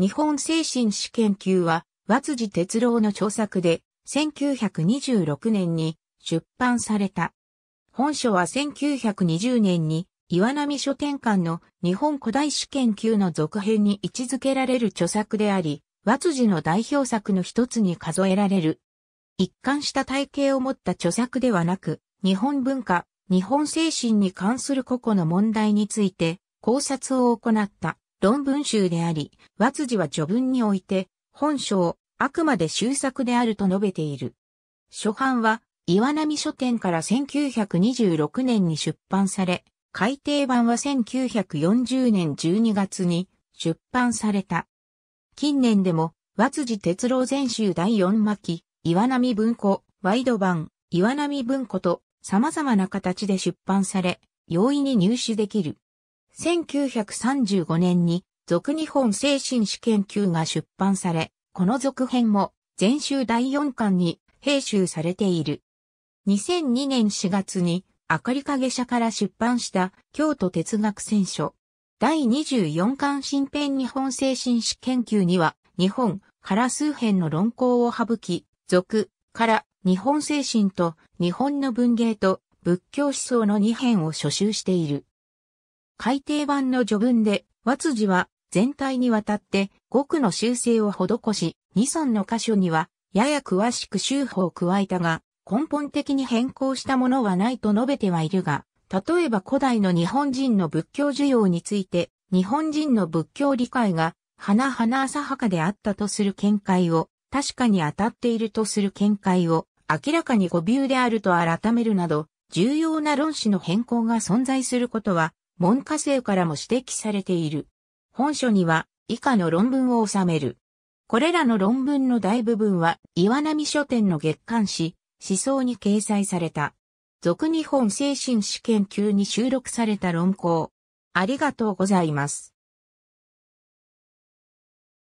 日本精神史研究は、和辻哲郎の著作で、1926年に出版された。本書は1920年に岩波書店館の日本古代史研究の続編に位置づけられる著作であり、和辻の代表作の一つに数えられる。一貫した体系を持った著作ではなく、日本文化、日本精神に関する個々の問題について考察を行った。論文集であり、和辻は序文において、本書をあくまで修作であると述べている。初版は、岩波書店から1926年に出版され、改訂版は1940年12月に出版された。近年でも、和辻哲郎全集第4巻、岩波文庫、ワイド版、岩波文庫と様々な形で出版され、容易に入手できる。1935年に、俗日本精神史研究が出版され、この続編も、全集第4巻に、編集されている。2002年4月に、明かり影社から出版した京都哲学選書。第24巻新編日本精神史研究には、日本から数編の論考を省き、俗から日本精神と日本の文芸と仏教思想の2編を所集している。改訂版の序文で、和辻は全体にわたって語句の修正を施し、二尊の箇所には、やや詳しく修法を加えたが、根本的に変更したものはないと述べてはいるが、例えば古代の日本人の仏教需要について、日本人の仏教理解が、花々浅はかであったとする見解を、確かに当たっているとする見解を、明らかに誤謬であると改めるなど、重要な論旨の変更が存在することは文科生からも指摘されている。本書には以下の論文を収める。これらの論文の大部分は岩波書店の月刊誌、思想に掲載された。俗日本精神史研究に収録された論考。ありがとうございます。